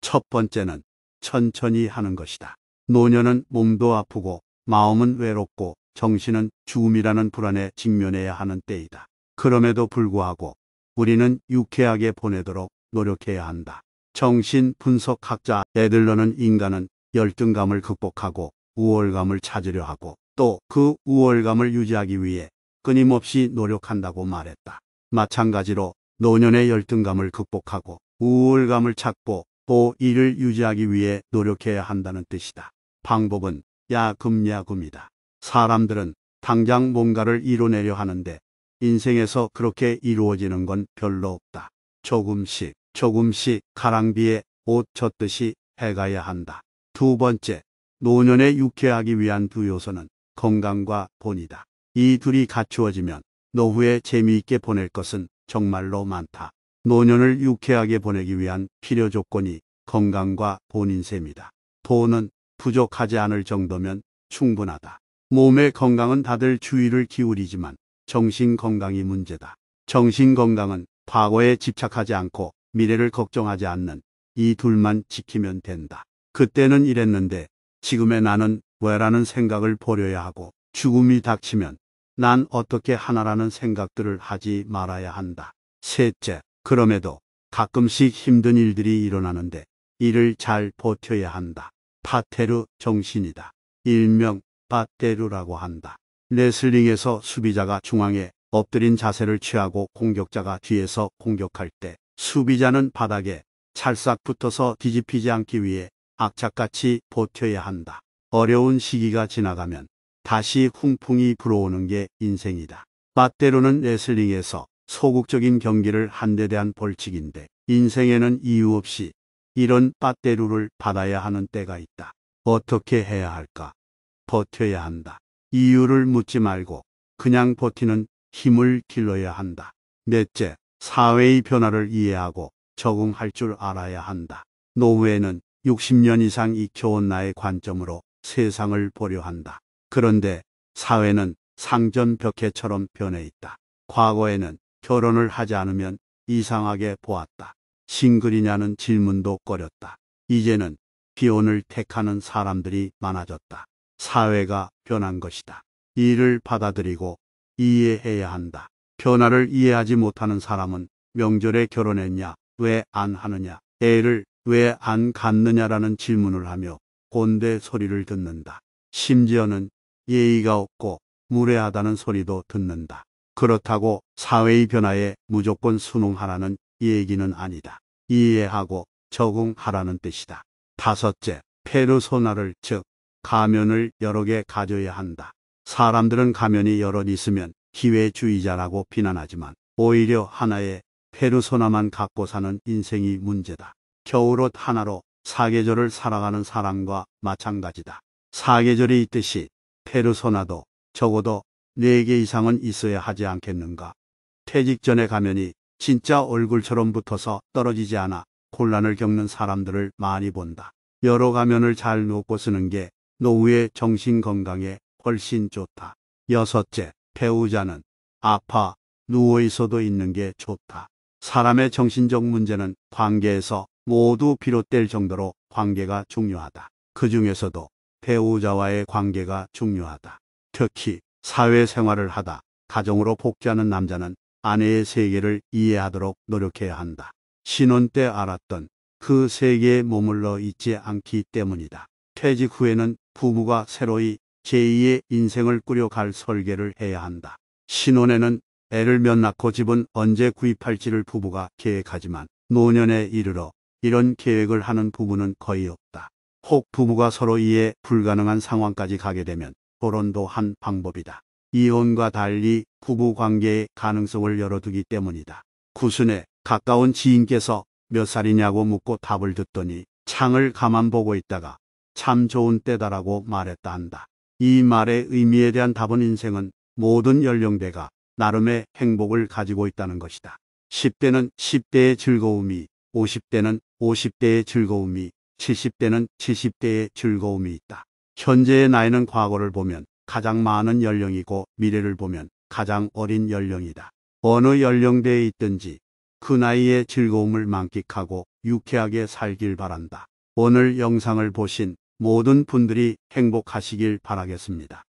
첫 번째는 천천히 하는 것이다. 노년은 몸도 아프고 마음은 외롭고 정신은 죽음이라는 불안에 직면해야 하는 때이다. 그럼에도 불구하고 우리는 유쾌하게 보내도록 노력해야 한다. 정신 분석학자 에들러는 인간은 열등감을 극복하고 우월감을 찾으려 하고 또 그 우월감을 유지하기 위해 끊임없이 노력한다고 말했다. 마찬가지로 노년의 열등감을 극복하고 우월감을 찾고 고 이를 유지하기 위해 노력해야 한다는 뜻이다. 방법은 야금야금이다. 사람들은 당장 뭔가를 이뤄내려 하는데 인생에서 그렇게 이루어지는 건 별로 없다. 조금씩 조금씩 가랑비에 옷 젖듯이 해가야 한다. 두 번째, 노년에 유쾌하기 위한 두 요소는 건강과 본이다. 이 둘이 갖추어지면 노후에 재미있게 보낼 것은 정말로 많다. 노년을 유쾌하게 보내기 위한 필요 조건이 건강과 본인 셈이다. 돈은 부족하지 않을 정도면 충분하다. 몸의 건강은 다들 주의를 기울이지만 정신 건강이 문제다. 정신 건강은 과거에 집착하지 않고 미래를 걱정하지 않는 이 둘만 지키면 된다. 그때는 이랬는데 지금의 나는 왜라는 생각을 버려야 하고 죽음이 닥치면 난 어떻게 하나라는 생각들을 하지 말아야 한다. 셋째, 그럼에도 가끔씩 힘든 일들이 일어나는데 이를 잘 버텨야 한다. 파테르 정신이다. 일명 파테르라고 한다. 레슬링에서 수비자가 중앙에 엎드린 자세를 취하고 공격자가 뒤에서 공격할 때 수비자는 바닥에 찰싹 붙어서 뒤집히지 않기 위해 악착같이 버텨야 한다. 어려운 시기가 지나가면 다시 훈풍이 불어오는 게 인생이다. 맞대로는 레슬링에서 소극적인 경기를 한 데 대한 벌칙인데 인생에는 이유 없이 이런 빠떼루를 받아야 하는 때가 있다. 어떻게 해야 할까? 버텨야 한다. 이유를 묻지 말고 그냥 버티는 힘을 길러야 한다. 넷째, 사회의 변화를 이해하고 적응할 줄 알아야 한다. 노후에는 60년 이상 익혀온 나의 관점으로 세상을 보려 한다. 그런데 사회는 상전벽해처럼 변해 있다. 과거에는 결혼을 하지 않으면 이상하게 보았다. 싱글이냐는 질문도 꺼렸다. 이제는 비혼을 택하는 사람들이 많아졌다. 사회가 변한 것이다. 이를 받아들이고 이해해야 한다. 변화를 이해하지 못하는 사람은 명절에 결혼했냐, 왜 안 하느냐, 애를 왜 안 갖느냐라는 질문을 하며 꼰대 소리를 듣는다. 심지어는 예의가 없고 무례하다는 소리도 듣는다. 그렇다고 사회의 변화에 무조건 순응하라는 얘기는 아니다. 이해하고 적응하라는 뜻이다. 다섯째, 페르소나를 즉 가면을 여러 개 가져야 한다. 사람들은 가면이 여러 있으면 기회주의자라고 비난하지만 오히려 하나의 페르소나만 갖고 사는 인생이 문제다. 겨울옷 하나로 사계절을 살아가는 사람과 마찬가지다. 사계절이 있듯이 페르소나도 적어도 4개 이상은 있어야 하지 않겠는가. 퇴직 전에 가면이 진짜 얼굴처럼 붙어서 떨어지지 않아 곤란을 겪는 사람들을 많이 본다. 여러 가면을 잘 놓고 쓰는 게 노후의 정신 건강에 훨씬 좋다. 여섯째, 배우자는 아파 누워있어도 있는 게 좋다. 사람의 정신적 문제는 관계에서 모두 비롯될 정도로 관계가 중요하다. 그 중에서도 배우자와의 관계가 중요하다. 특히 사회생활을 하다 가정으로 복귀하는 남자는 아내의 세계를 이해하도록 노력해야 한다. 신혼 때 알았던 그 세계에 머물러 있지 않기 때문이다. 퇴직 후에는 부부가 새로이 제2의 인생을 꾸려갈 설계를 해야 한다. 신혼에는 애를 몇 낳고 집은 언제 구입할지를 부부가 계획하지만 노년에 이르러 이런 계획을 하는 부부는 거의 없다. 혹 부부가 서로 이해 불가능한 상황까지 가게 되면 결혼도 한 방법이다. 이혼과 달리 부부 관계의 가능성을 열어두기 때문이다. 구순에 가까운 지인께서 몇 살이냐고 묻고 답을 듣더니 창을 가만 보고 있다가 참 좋은 때다라고 말했다 한다. 이 말의 의미에 대한 답은 인생은 모든 연령대가 나름의 행복을 가지고 있다는 것이다. 10대는 10대의 즐거움이, 50대는 50대의 즐거움이, 70대는 70대의 즐거움이 있다. 현재의 나이는 과거를 보면 가장 많은 연령이고 미래를 보면 가장 어린 연령이다. 어느 연령대에 있든지 그나이에 즐거움을 만끽하고 유쾌하게 살길 바란다. 오늘 영상을 보신 모든 분들이 행복하시길 바라겠습니다.